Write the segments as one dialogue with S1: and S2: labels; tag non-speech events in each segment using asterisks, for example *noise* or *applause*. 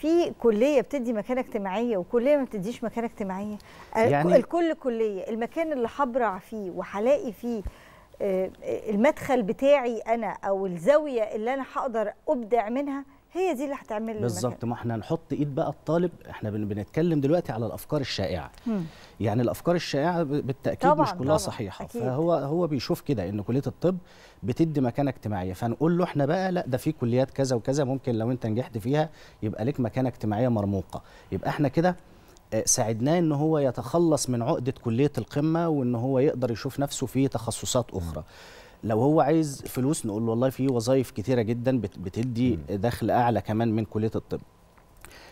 S1: في كليه بتدي مكانه اجتماعيه وكليه ما بتديش مكانه اجتماعيه آه، يعني الكل كليه المكان اللي هبرع فيه وحلاقي فيه آه، المدخل بتاعي انا او الزاويه اللي انا هقدر ابدع منها هي دي اللي هتعمل بالظبط ما احنا نحط ايد بقى الطالب احنا بنتكلم دلوقتي على الافكار الشائعه مم. يعني الافكار الشائعه بالتاكيد مش كلها طبعًا صحيحه أكيد. فهو هو بيشوف كده ان كليه الطب بتدي مكانه اجتماعيه فنقول له احنا بقى لا ده في كليات كذا وكذا ممكن لو انت نجحت فيها يبقى لك مكانه اجتماعيه مرموقه يبقى احنا كده آه، ساعدناه ان هو يتخلص من عقده كليه القمه وان هو يقدر يشوف نفسه في تخصصات اخرى مم. لو هو عايز فلوس نقول له والله في وظائف كتيره جدا بتدي دخل اعلى كمان من كليه الطب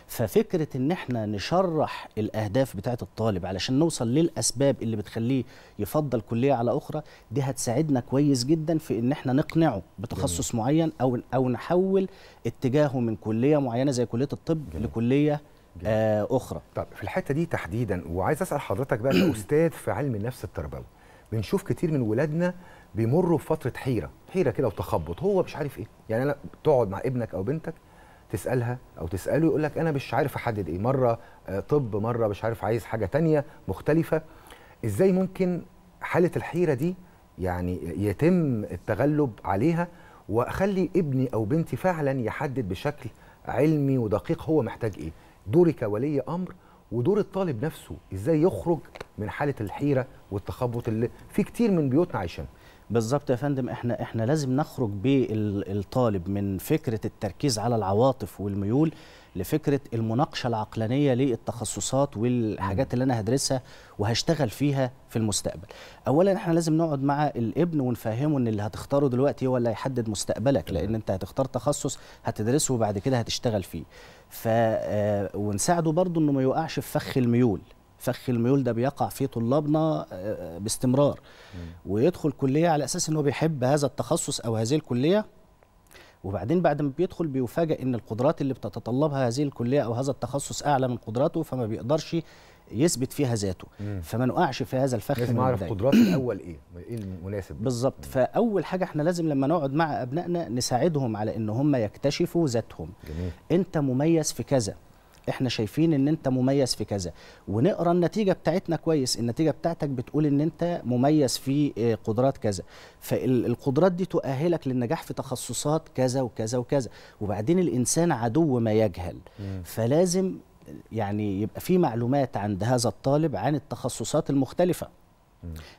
S1: ففكره ان احنا نشرح الاهداف بتاعه الطالب علشان نوصل للاسباب اللي بتخليه يفضل كليه على اخرى دي هتساعدنا كويس جدا في ان احنا نقنعه بتخصص جميل. معين او او نحول اتجاهه من كليه معينه زي كليه
S2: الطب جميل. لكليه آه، جميل. آه اخرى طب في الحته دي تحديدا وعايز اسال حضرتك بقى كاستاذ في علم النفس التربوي بنشوف كتير من ولادنا بيمروا بفتره حيره حيره كده وتخبط هو مش عارف ايه يعني انا تقعد مع ابنك او بنتك تسالها او تساله يقول لك انا مش عارف احدد ايه مره آه، طب مره مش عارف عايز حاجه تانية مختلفه ازاي ممكن حاله الحيره دي يعني يتم التغلب عليها واخلي ابني او بنتي فعلا يحدد بشكل علمي ودقيق هو محتاج ايه دوري كولي امر ودور الطالب نفسه ازاي يخرج من حاله الحيره والتخبط اللي في كتير من بيوتنا عايشينها بالظبط يا فندم احنا احنا
S1: لازم نخرج بالطالب من فكره التركيز على العواطف والميول لفكره المناقشه العقلانيه للتخصصات والحاجات اللي انا هدرسها وهشتغل فيها في المستقبل. اولا احنا لازم نقعد مع الابن ونفهمه ان اللي هتختاره دلوقتي هو اللي هيحدد مستقبلك لان انت هتختار تخصص هتدرسه وبعد كده هتشتغل فيه. ف آه، ونساعده برضه انه ما يوقعش في فخ الميول فخ الميول ده بيقع في طلابنا آه، آه، باستمرار ويدخل كليه على اساس ان هو بيحب هذا التخصص او هذه الكليه وبعدين بعد ما بيدخل بيفاجئ ان القدرات اللي بتتطلبها هذه الكليه او هذا التخصص اعلى من قدراته فما بيقدرش يثبت فيها ذاته فما نقعش في هذا الفخ لازم اعرف قدرات الاول
S2: ايه ايه المناسب
S1: بالظبط فاول حاجه احنا لازم لما نقعد مع ابنائنا نساعدهم على ان هم يكتشفوا ذاتهم جميل. انت مميز في كذا احنا شايفين ان انت مميز في كذا ونقرا النتيجه بتاعتنا كويس النتيجه بتاعتك بتقول ان انت مميز في آه، قدرات كذا فالقدرات دي تؤهلك للنجاح في تخصصات كذا وكذا وكذا وبعدين الانسان عدو ما يجهل فلازم يعني يبقى في معلومات عند هذا الطالب عن التخصصات المختلفه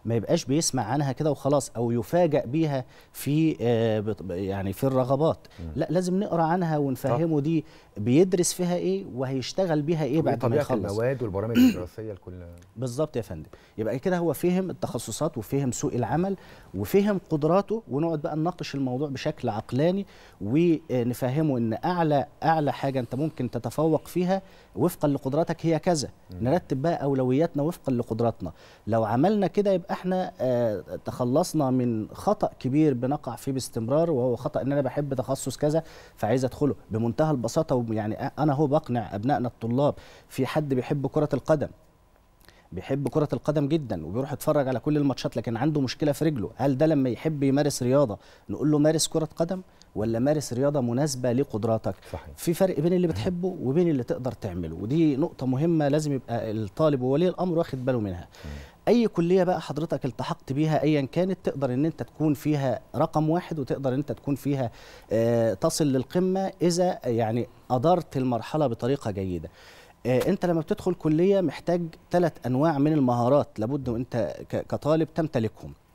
S1: ما يبقاش بيسمع عنها كده وخلاص او يفاجئ بيها في آه، يعني في الرغبات لا لازم نقرا عنها ونفهمه دي بيدرس فيها ايه وهيشتغل بيها ايه بعد ما يخلص المواد والبرامج *clears throat*
S2: الدراسيه الكل
S1: بالظبط يا فندم يبقى كده هو فهم التخصصات وفهم سوق العمل وفهم قدراته ونقعد بقى نناقش الموضوع بشكل عقلاني ونفهمه ان اعلى اعلى حاجه انت ممكن تتفوق فيها وفقا لقدراتك هي كذا نرتب بقى اولوياتنا وفقا لقدراتنا لو عملنا كده يبقى احنا آه، تخلصنا من خطا كبير بنقع فيه باستمرار وهو خطا ان انا بحب تخصص كذا فعايز ادخله بمنتهى البساطه ويعني انا هو بقنع ابنائنا الطلاب في حد بيحب كره القدم بيحب كرة القدم جدا وبيروح يتفرج على كل الماتشات لكن عنده مشكلة في رجله هل ده لما يحب يمارس رياضة نقول له مارس كرة قدم ولا مارس رياضة مناسبة لقدراتك صحيح. في فرق بين اللي بتحبه وبين اللي تقدر تعمله ودي نقطة مهمة لازم يبقى الطالب وولي الأمر واخد باله منها اي كليه بقى حضرتك التحقت بيها ايا كانت تقدر ان انت تكون فيها رقم واحد وتقدر ان انت تكون فيها آه، تصل للقمه اذا يعني ادرت المرحله بطريقه جيده آه، انت لما بتدخل كليه محتاج ثلاث انواع من المهارات لابد وانت كطالب تمتلكهم